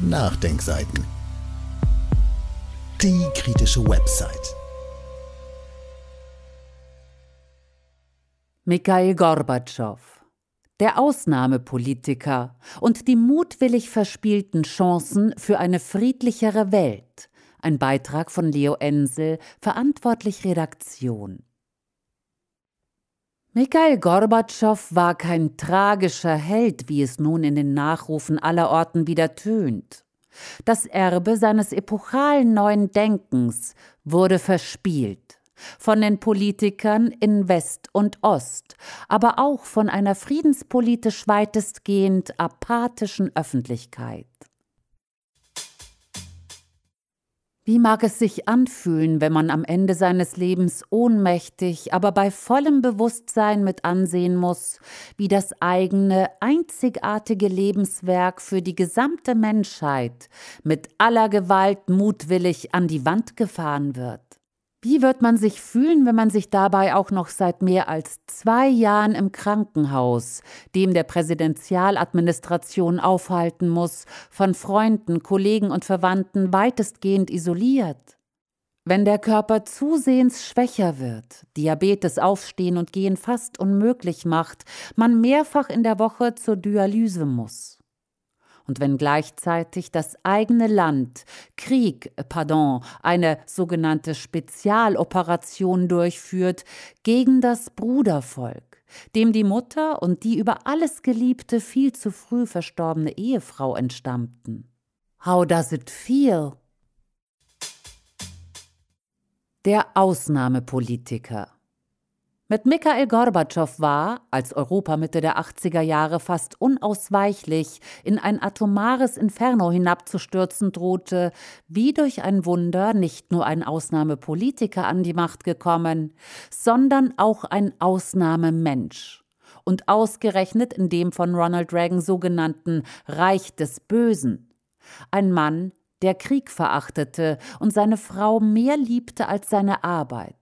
Nachdenkseiten. Die kritische Website. Mikhail Gorbatschow, der Ausnahmepolitiker und die mutwillig verspielten Chancen für eine friedlichere Welt. Ein Beitrag von Leo Ensel, verantwortlich Redaktion. Mikhail Gorbatschow war kein tragischer Held, wie es nun in den Nachrufen aller Orten wieder tönt. Das Erbe seines epochalen neuen Denkens wurde verspielt. Von den Politikern in West und Ost, aber auch von einer friedenspolitisch weitestgehend apathischen Öffentlichkeit. Wie mag es sich anfühlen, wenn man am Ende seines Lebens ohnmächtig, aber bei vollem Bewusstsein mit ansehen muss, wie das eigene, einzigartige Lebenswerk für die gesamte Menschheit mit aller Gewalt mutwillig an die Wand gefahren wird? Wie wird man sich fühlen, wenn man sich dabei auch noch seit mehr als zwei Jahren im Krankenhaus, dem der Präsidentialadministration aufhalten muss, von Freunden, Kollegen und Verwandten weitestgehend isoliert? Wenn der Körper zusehends schwächer wird, Diabetes aufstehen und gehen fast unmöglich macht, man mehrfach in der Woche zur Dialyse muss und wenn gleichzeitig das eigene Land Krieg, pardon, eine sogenannte Spezialoperation durchführt gegen das Brudervolk, dem die Mutter und die über alles geliebte, viel zu früh verstorbene Ehefrau entstammten. How does it feel? Der Ausnahmepolitiker mit Mikhail Gorbatschow war, als Europa Mitte der 80er Jahre fast unausweichlich in ein atomares Inferno hinabzustürzen drohte, wie durch ein Wunder nicht nur ein Ausnahmepolitiker an die Macht gekommen, sondern auch ein Ausnahmemensch. Und ausgerechnet in dem von Ronald Reagan sogenannten Reich des Bösen. Ein Mann, der Krieg verachtete und seine Frau mehr liebte als seine Arbeit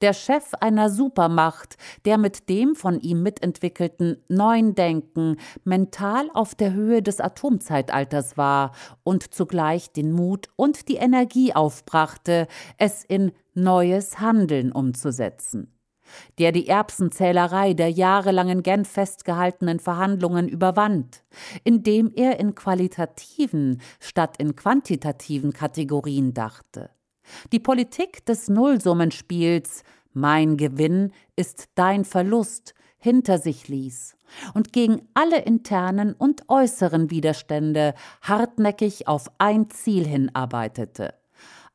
der Chef einer Supermacht, der mit dem von ihm mitentwickelten neuen Denken mental auf der Höhe des Atomzeitalters war und zugleich den Mut und die Energie aufbrachte, es in neues Handeln umzusetzen der die Erbsenzählerei der jahrelang in Genf festgehaltenen Verhandlungen überwand, indem er in qualitativen statt in quantitativen Kategorien dachte. Die Politik des Nullsummenspiels Mein Gewinn ist dein Verlust hinter sich ließ und gegen alle internen und äußeren Widerstände hartnäckig auf ein Ziel hinarbeitete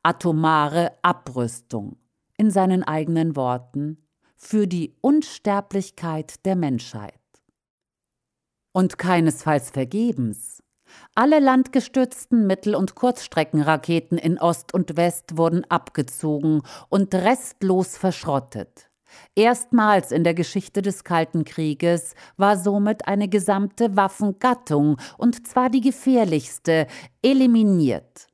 atomare Abrüstung, in seinen eigenen Worten, für die Unsterblichkeit der Menschheit. Und keinesfalls vergebens. Alle landgestützten Mittel- und Kurzstreckenraketen in Ost und West wurden abgezogen und restlos verschrottet. Erstmals in der Geschichte des Kalten Krieges war somit eine gesamte Waffengattung, und zwar die gefährlichste, eliminiert.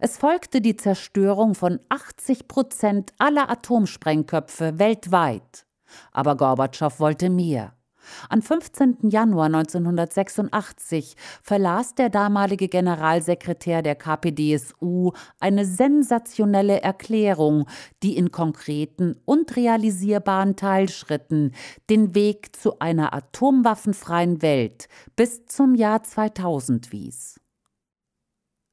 Es folgte die Zerstörung von 80 Prozent aller Atomsprengköpfe weltweit. Aber Gorbatschow wollte mehr. Am 15. Januar 1986 verlas der damalige Generalsekretär der KPDSU eine sensationelle Erklärung, die in konkreten und realisierbaren Teilschritten den Weg zu einer atomwaffenfreien Welt bis zum Jahr 2000 wies.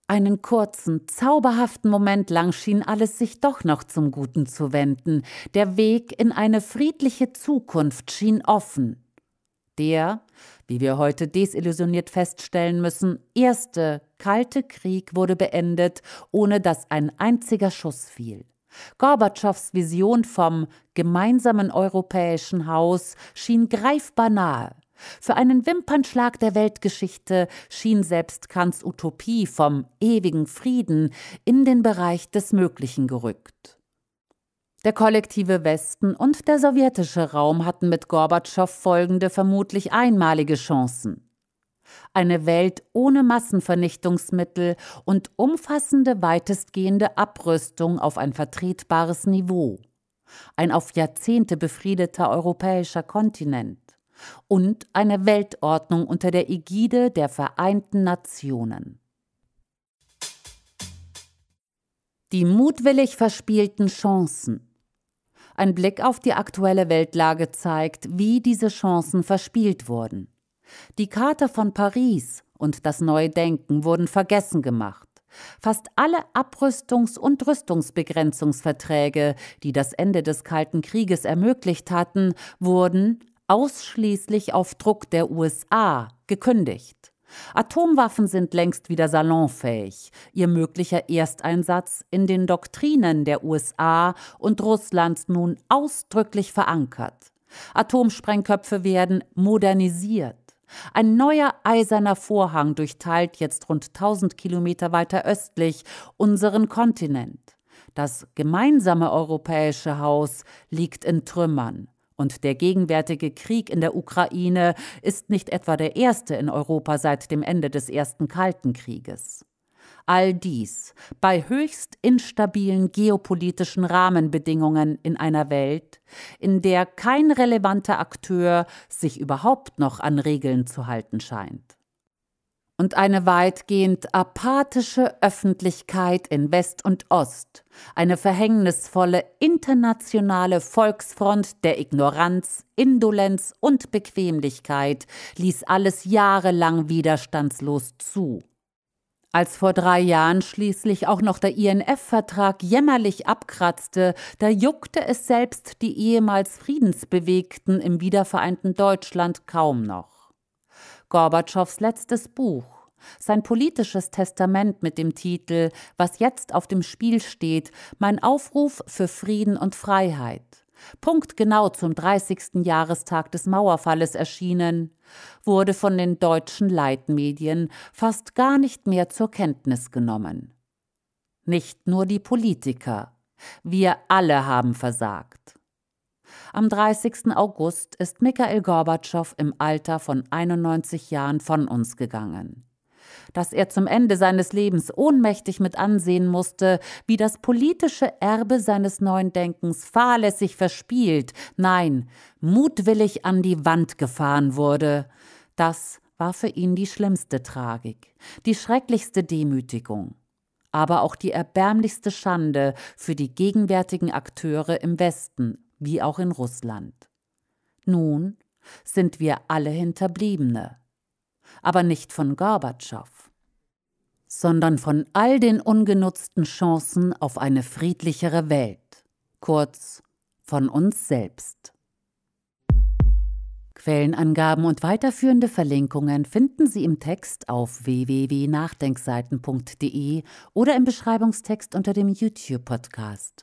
Einen kurzen, zauberhaften Moment lang schien alles sich doch noch zum Guten zu wenden. Der Weg in eine friedliche Zukunft schien offen der, wie wir heute desillusioniert feststellen müssen, erste kalte Krieg wurde beendet, ohne dass ein einziger Schuss fiel. Gorbatschows Vision vom gemeinsamen europäischen Haus schien greifbar nahe. Für einen Wimpernschlag der Weltgeschichte schien selbst Kants Utopie vom ewigen Frieden in den Bereich des Möglichen gerückt. Der kollektive Westen und der sowjetische Raum hatten mit Gorbatschow folgende vermutlich einmalige Chancen. Eine Welt ohne Massenvernichtungsmittel und umfassende weitestgehende Abrüstung auf ein vertretbares Niveau. Ein auf Jahrzehnte befriedeter europäischer Kontinent. Und eine Weltordnung unter der Ägide der Vereinten Nationen. Die mutwillig verspielten Chancen. Ein Blick auf die aktuelle Weltlage zeigt, wie diese Chancen verspielt wurden. Die Karte von Paris und das neue Denken wurden vergessen gemacht. Fast alle Abrüstungs- und Rüstungsbegrenzungsverträge, die das Ende des Kalten Krieges ermöglicht hatten, wurden ausschließlich auf Druck der USA gekündigt. Atomwaffen sind längst wieder salonfähig. Ihr möglicher Ersteinsatz in den Doktrinen der USA und Russlands nun ausdrücklich verankert. Atomsprengköpfe werden modernisiert. Ein neuer eiserner Vorhang durchteilt jetzt rund 1000 Kilometer weiter östlich unseren Kontinent. Das gemeinsame europäische Haus liegt in Trümmern. Und der gegenwärtige Krieg in der Ukraine ist nicht etwa der erste in Europa seit dem Ende des Ersten Kalten Krieges. All dies bei höchst instabilen geopolitischen Rahmenbedingungen in einer Welt, in der kein relevanter Akteur sich überhaupt noch an Regeln zu halten scheint und eine weitgehend apathische Öffentlichkeit in West und Ost, eine verhängnisvolle internationale Volksfront der Ignoranz, Indolenz und Bequemlichkeit ließ alles jahrelang widerstandslos zu. Als vor drei Jahren schließlich auch noch der INF-Vertrag jämmerlich abkratzte, da juckte es selbst die ehemals Friedensbewegten im wiedervereinten Deutschland kaum noch. Gorbatschows letztes Buch, sein politisches Testament mit dem Titel Was jetzt auf dem Spiel steht, mein Aufruf für Frieden und Freiheit punktgenau zum 30. Jahrestag des Mauerfalles erschienen, wurde von den deutschen Leitmedien fast gar nicht mehr zur Kenntnis genommen. Nicht nur die Politiker, wir alle haben versagt. Am 30. August ist Mikhail Gorbatschow im Alter von 91 Jahren von uns gegangen. Dass er zum Ende seines Lebens ohnmächtig mit ansehen musste, wie das politische Erbe seines neuen Denkens fahrlässig verspielt, nein, mutwillig an die Wand gefahren wurde, das war für ihn die schlimmste Tragik, die schrecklichste Demütigung, aber auch die erbärmlichste Schande für die gegenwärtigen Akteure im Westen, wie auch in Russland. Nun sind wir alle Hinterbliebene, aber nicht von Gorbatschow, sondern von all den ungenutzten Chancen auf eine friedlichere Welt, kurz von uns selbst. Quellenangaben und weiterführende Verlinkungen finden Sie im Text auf www.nachdenkseiten.de oder im Beschreibungstext unter dem YouTube-Podcast.